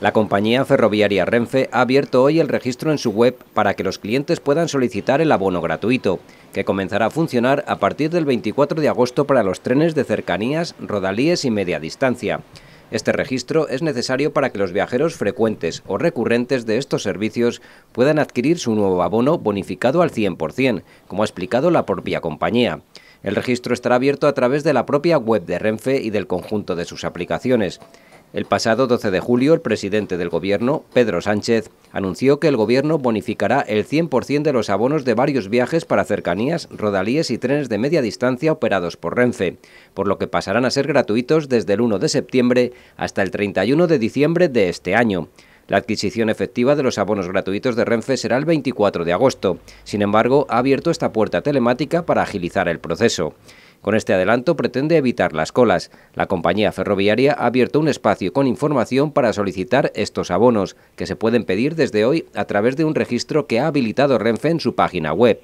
La compañía ferroviaria Renfe ha abierto hoy el registro en su web para que los clientes puedan solicitar el abono gratuito, que comenzará a funcionar a partir del 24 de agosto para los trenes de cercanías, rodalíes y media distancia. Este registro es necesario para que los viajeros frecuentes o recurrentes de estos servicios puedan adquirir su nuevo abono bonificado al 100%, como ha explicado la propia compañía. El registro estará abierto a través de la propia web de Renfe y del conjunto de sus aplicaciones. El pasado 12 de julio, el presidente del Gobierno, Pedro Sánchez, anunció que el Gobierno bonificará el 100% de los abonos de varios viajes para cercanías, rodalíes y trenes de media distancia operados por Renfe, por lo que pasarán a ser gratuitos desde el 1 de septiembre hasta el 31 de diciembre de este año. La adquisición efectiva de los abonos gratuitos de Renfe será el 24 de agosto. Sin embargo, ha abierto esta puerta telemática para agilizar el proceso. Con este adelanto pretende evitar las colas. La compañía ferroviaria ha abierto un espacio con información para solicitar estos abonos, que se pueden pedir desde hoy a través de un registro que ha habilitado Renfe en su página web.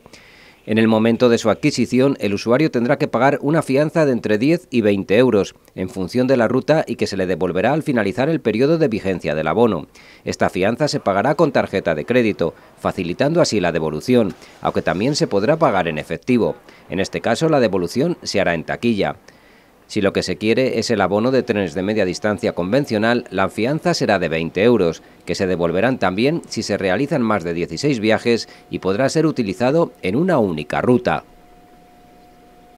En el momento de su adquisición, el usuario tendrá que pagar una fianza de entre 10 y 20 euros, en función de la ruta y que se le devolverá al finalizar el periodo de vigencia del abono. Esta fianza se pagará con tarjeta de crédito, facilitando así la devolución, aunque también se podrá pagar en efectivo. En este caso, la devolución se hará en taquilla. Si lo que se quiere es el abono de trenes de media distancia convencional, la fianza será de 20 euros que se devolverán también si se realizan más de 16 viajes y podrá ser utilizado en una única ruta.